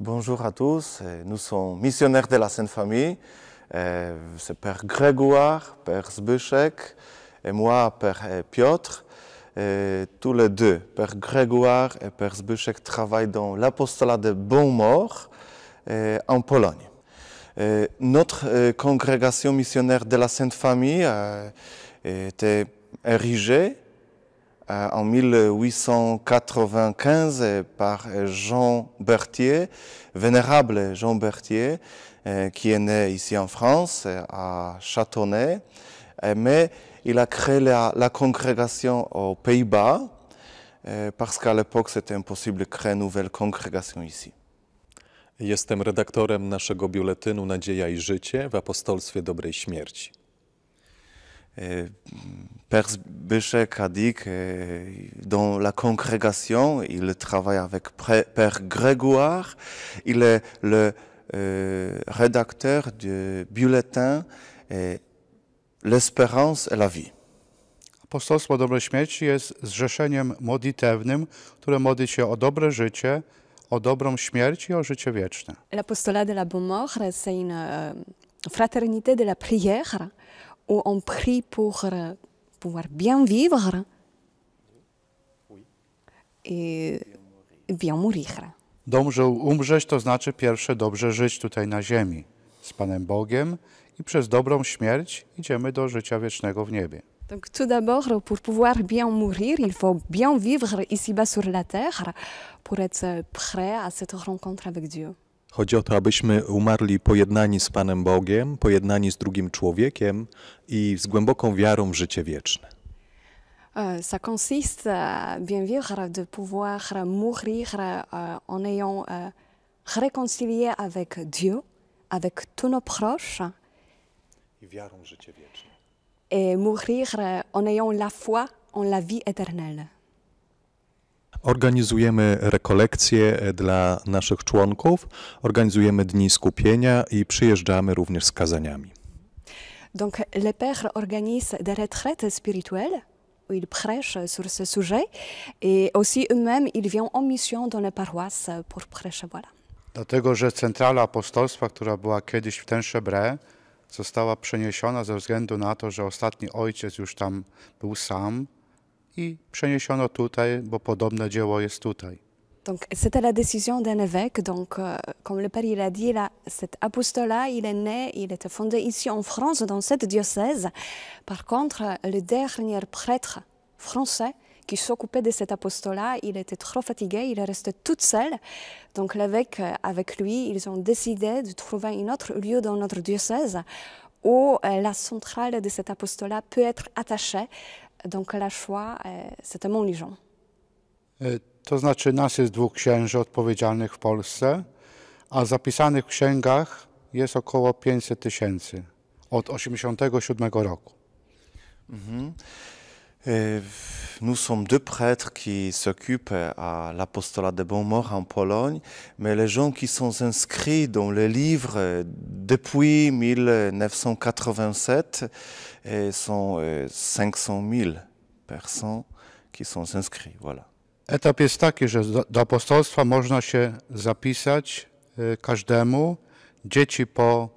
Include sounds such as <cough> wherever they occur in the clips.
Bonjour à tous, euh, nous sommes missionnaires de la Sainte Famille. Euh, c'est Père Grégoire, Père Zbyszek et moi, Père euh, Piotr. tous les deux, Père Grégoire et Père Zbyszek, travaillent dans l'apostolat de Bon Mort en Pologne. notre congrégation missionnaire de la Sainte Famille a été érigée euh, en 1895 euh, par euh, Jean Berthier, vénérable Jean Berthier, qui est né ici en France, à Châtonnay, mais il a créé la, congrégation aux Pays-Bas, parce qu'à l'époque c'était impossible de créer une nouvelle congrégation ici. Jestem redaktorem naszego biuletynu Nadzieja i Życie w Apostolstwie Dobrej Śmierci. Père Béchek a dit que dans la congrégation, il travaille avec Père Grégoire. Il est le euh, rédacteur du bulletin e, L'espérance et la vie. Apostolstwo Dobre Śmierci jest zrzeszeniem modlitewnym, które modli się o dobre życie, o dobrą śmierć i o życie wieczne. L'apostolat de la bonne mort, c'est une e, fraternité de la prière où on prie pour pouvoir bien vivre i bien mourir. Dobrze umrzeć to znaczy pierwsze dobrze żyć tutaj na ziemi z Panem Bogiem i przez dobrą śmierć idziemy do życia wiecznego w niebie. Donc tout d'abord, pour pouvoir bien mourir, il faut bien vivre ici-bas sur la terre pour être prêt à cette rencontre avec Dieu. Chodzi o to, abyśmy umarli pojednani z Panem Bogiem, pojednani z drugim człowiekiem i z głęboką wiarą w życie wieczne. E, ça consiste e, bien vivre, de pouvoir mourir e, en ayant réconcilié avec Dieu, avec tous nos proches. I wiarą w życie wieczne. Et mourir en ayant la foi en la vie éternelle. Organizujemy rekolekcje dla naszych członków, organizujemy dni skupienia i przyjeżdżamy również z kazaniami. Donc les pères organisent des retraites spirituelles où ils prêchent sur ce sujet et aussi eux-mêmes ils viennent en mission dans les paroisses pour prêcher. Voilà. Dlatego, że centrala apostolstwa, która była kiedyś w Tenchebre, została przeniesiona ze względu na to, że ostatni ojciec już tam był sam i Donc, c'était la décision d'un évêque. Donc, euh, comme le père il a dit, cet apostolat, il est né, il était fondé ici en France, dans cette diocèse. Par contre, le dernier prêtre français qui s'occupait de cet apostolat, il était trop fatigué, il restait tout seul. Donc, l'évêque, euh, avec lui, ils ont décidé de trouver un autre lieu dans notre diocèse où euh, la centrale de cet apostolat peut être attachée. donc la choix, c'était mon To znaczy, nas jest dwóch księży odpowiedzialnych w Polsce, a zapisanych w księgach jest około 500 tysięcy od 1987 roku. Mhm. nous sommes deux prêtres qui s'occupent à l'apostolat de bon morts en Pologne, mais les gens qui sont inscrits dans les livres euh, depuis 1987 sont 500 euh, 000 personnes qui sont inscrites. Voilà. Etap jest taki, że do apostolstwa można się zapisać każdemu, dzieci po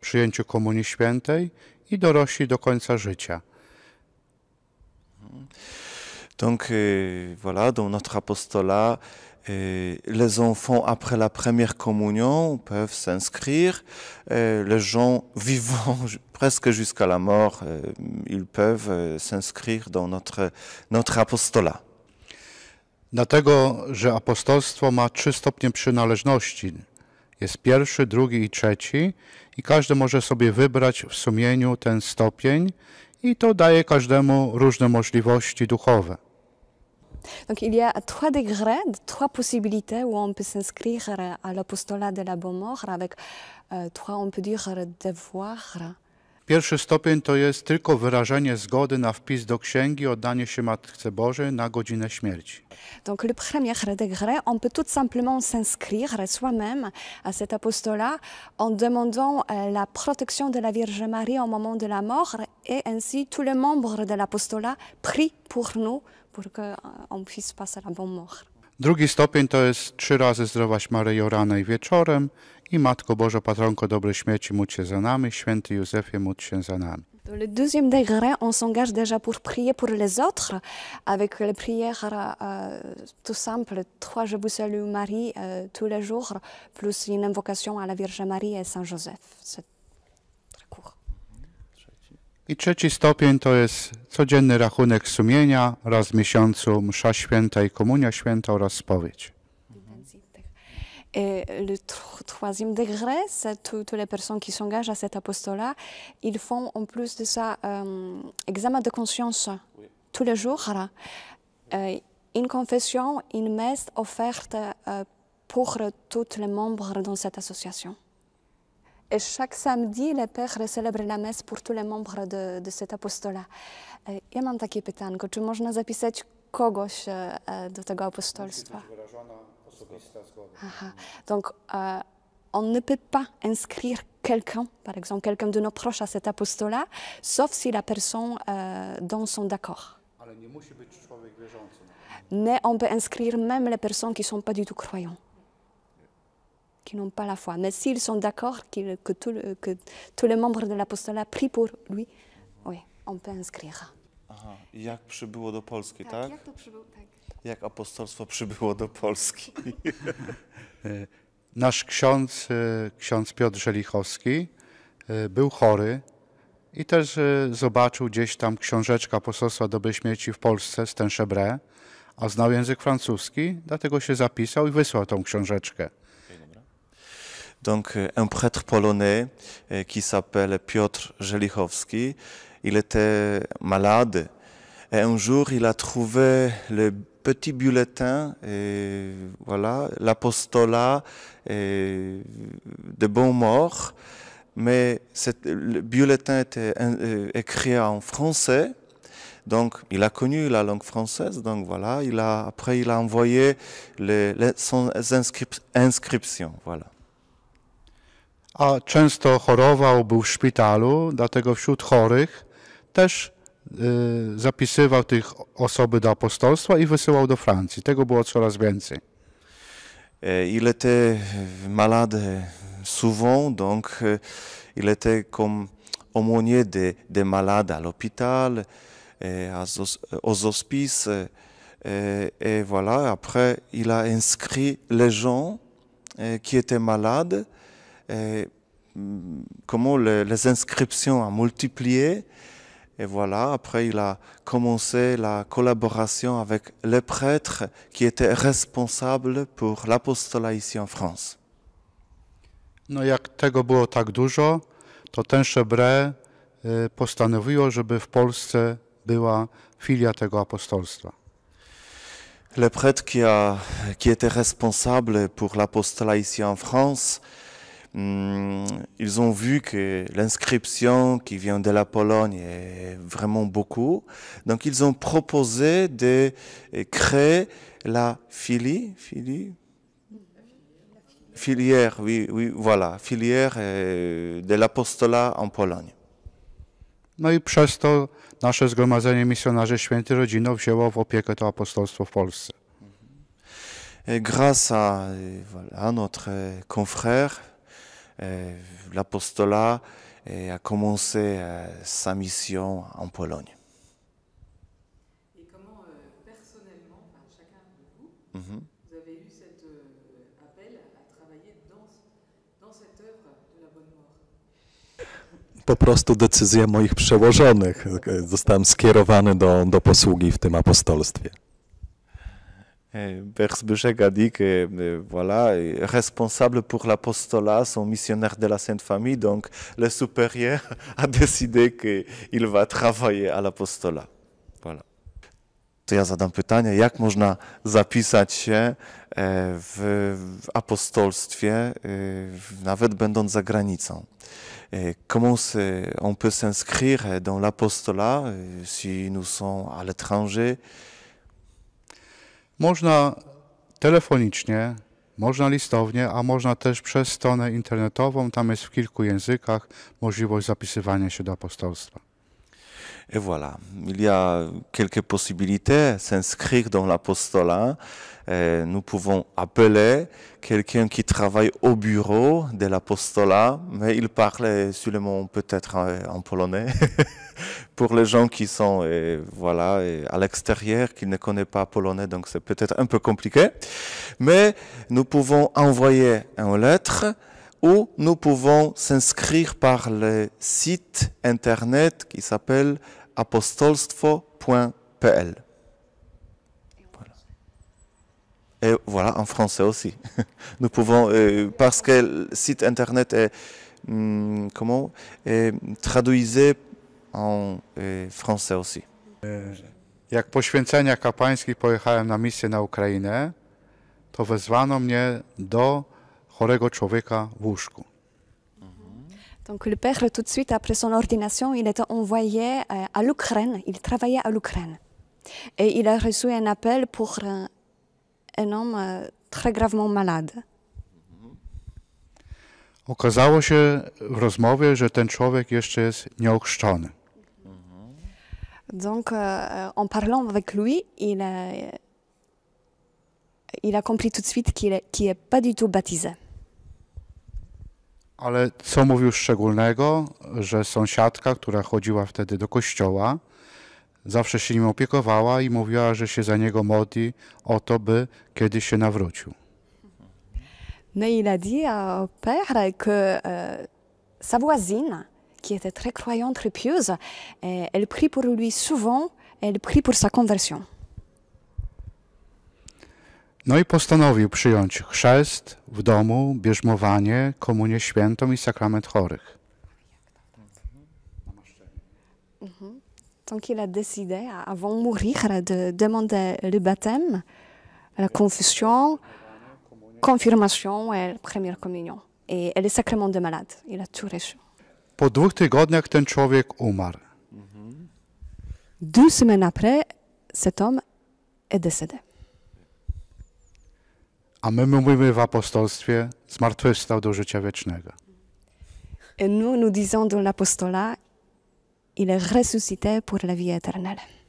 przyjęciu Komunii Świętej i dorośli do końca życia. Donc euh, voilà, dans notre apostolat, euh, les enfants après la première communion peuvent s'inscrire. Euh, les gens vivant <laughs> presque jusqu'à la mort, euh, ils peuvent euh, s'inscrire dans notre, notre apostolat. Dlatego, że apostolstwo ma trzy stopnie przynależności. Jest pierwszy, drugi i trzeci i każdy może sobie wybrać w sumieniu ten stopień i to daje każdemu różne możliwości duchowe. Donc il y a trois degrés, trois possibilités où on peut s'inscrire à l'apostolat de la Beaumort avec euh, trois, on peut dire, devoirs. Pierwszy stopień to jest tylko wyrażenie zgody na wpis do księgi, oddanie się Matce Bożej na godzinę śmierci. Donc le premier degré, on peut tout simplement s'inscrire soi-même à cet apostolat en demandant euh, la protection de la Vierge Marie au moment de la mort et ainsi tous les membres de l'apostolat prient pour nous pour qu'on euh, puisse passer la bonne mort. Drugi stopień to jest trzy razy zdrowaś Maryjo rano i wieczorem i Matko Boże, patronko dobrej śmierci, módl się za nami, święty Józefie, módl się za nami. Dans le deuxième degré, on s'engage déjà pour prier pour les autres avec les prières euh, tout simples, trois Je vous salue Marie euh, tous les jours, plus une invocation à la Vierge Marie et Saint Joseph. C'est très court. I trzeci stopień to jest codzienny rachunek sumienia, raz w miesiącu msza święta i komunia święta oraz spowiedź. Et le troisième degré, c'est toutes les personnes qui s'engagent à cet apostolat, ils font en plus de ça euh, examen de conscience oui. tous les jours, euh, une confession, une messe offerte euh, pour tous les membres dans cette association. Et chaque samedi, les pères célèbrent la messe pour tous les membres de, cet apostolat. Euh, ja mam question, est-ce qu'on peut kogoś quelqu'un e, tego cet Aha. Donc, e, on ne peut pas inscrire quelqu'un, par exemple quelqu'un de nos proches à cet apostolat, sauf si la personne dont e, donne son d'accord. Mais on peut inscrire même les personnes qui ne sont pas du tout croyantes. qui n'ont pas la foi. Mais s'ils sont d'accord qu que, tout, que tous les membres de l'apostolat prient pour lui, oui, on peut inscrire. Aha, jak przybyło do Polski, tak? tak? Jak, to przybyło, tak. jak apostolstwo przybyło do Polski. <laughs> E, nasz ksiądz, e, ksiądz Piotr Żelichowski, e, był chory i też zobaczył gdzieś tam książeczkę Poselstwa Dobrej Śmierci w Polsce, Stenchebre, a znał język francuski, dlatego się zapisał i wysłał tą książeczkę. donc euh, un prêtre polonais euh, qui s'appelle Piotr Jelichowski. Il était malade et un jour il a trouvé le petit bulletin, et voilà, l'apostolat de bon mort. mais le bulletin était euh, écrit en français. Donc, il a connu la langue française, donc voilà, il a, après, il a envoyé les, son inscription, voilà. a często chorował, był w szpitalu, dlatego wśród chorych też y, zapisywał tych osoby do apostolstwa i wysyłał do Francji. Tego było coraz więcej. E, il te y, malade souvent, donc y, ile était comme aumônier des, des malades à l'hôpital, aux hospices. Et, et voilà, après, il a inscrit les gens qui étaient malades et, mm, comment les, inscriptions ont multiplié. Et voilà, après, il a commencé la collaboration avec les prêtres qui étaient responsables pour l'apostolat ici en France. No jak tego było tak dużo, to ten Szebre e, postanowiło, żeby w Polsce była filia tego apostolstwa. Le prêtre qui, a, qui était responsable pour l'apostolat ici en France Hmm, ils ont vu que l'inscription qui vient de la Pologne est vraiment beaucoup. Donc, ils ont proposé de créer la filie, filie filière, oui, oui, voilà, filière euh, de l'apostolat en Pologne. No i przez to nasze zgromadzenie misjonarzy Świętej Rodziny wzięło w opiekę to apostolstwo w Polsce. Mhm. Et grâce à euh, voilà, notre euh, confrère l'apostolat e, a commencé e, sa mission en Pologne. Et comment euh, personnellement, enfin, chacun de vous, mm -hmm. vous avez eu cet euh, appel à travailler dans, dans cette œuvre de la bonne mort po prostu decyzja moich przełożonych. E, zostałem skierowany do, do posługi w tym apostolstwie. Berzbechek a dit que voilà, responsable pour l'apostolat, son missionnaire de la Sainte Famille, donc le supérieur <laughs> a décidé qu'il va travailler à l'apostolat. Voilà. To ja zadam pytanie, jak można zapisać się e, w apostolstwie, e, nawet będąc za granicą. E, comment on peut s'inscrire dans l'apostolat si nous sommes à l'étranger? Można telefonicznie, można listownie, a można też przez stronę internetową. Tam jest w kilku językach możliwość zapisywania się do apostolstwa. Et voilà, il y a quelques possibilités, s'inscrire dans l'apostolat. Nous pouvons appeler quelqu'un qui travaille au bureau de l'apostolat, mais il parle seulement peut-être euh, en polonais. <laughs> Pour les gens qui sont euh, voilà, euh, à l'extérieur, qui ne connaissent pas polonais, donc c'est peut-être un peu compliqué. Mais nous pouvons envoyer une lettre où nous pouvons s'inscrire par le site internet qui s'appelle apostolstvo.pl. Et voilà, en français aussi. <laughs> Nous pouvons, euh, parce que le site internet est, hum, comment, est traduisé en euh, français aussi. Euh, jak poświęcenia kapańskich pojechałem na misję na Ukrainę, to wezwano mnie do Mhm. Donc le père, tout de suite après son ordination, il était envoyé euh, à l'Ukraine. Il travaillait à l'Ukraine. Et il a reçu un appel pour euh, un, homme euh, très gravement malade. Donc, en parlant avec lui, il a, compris tout de suite qu'il n'est pas du tout baptisé. Ale co mówił szczególnego, że sąsiadka, która chodziła wtedy do kościoła, zawsze się nim opiekowała i mówiła, że się za niego modli o to, by kiedyś się nawrócił. Mais no il a dit à Père que euh, sa voisine, qui était très croyante, très pieuse, elle prie pour lui souvent, elle prie pour sa conversion. No i postanowił przyjąć chrzest w domu, bierzmowanie, komunię świętą i sakrament chorych. Mhm. Tant il a décidé, avant mourir, de demander le baptême, la confession, confirmation et la première communion. Et, et le sacrement de malade. Il a tout reçu. Po dwóch tygodniach ten człowiek umarł. Mhm. Deux semaines après, cet homme est décédé a my mówimy w apostolstwie, zmartwychwstał do życia wiecznego. Et nous, nous disons dans l'apostolat, il est ressuscité pour la vie éternelle.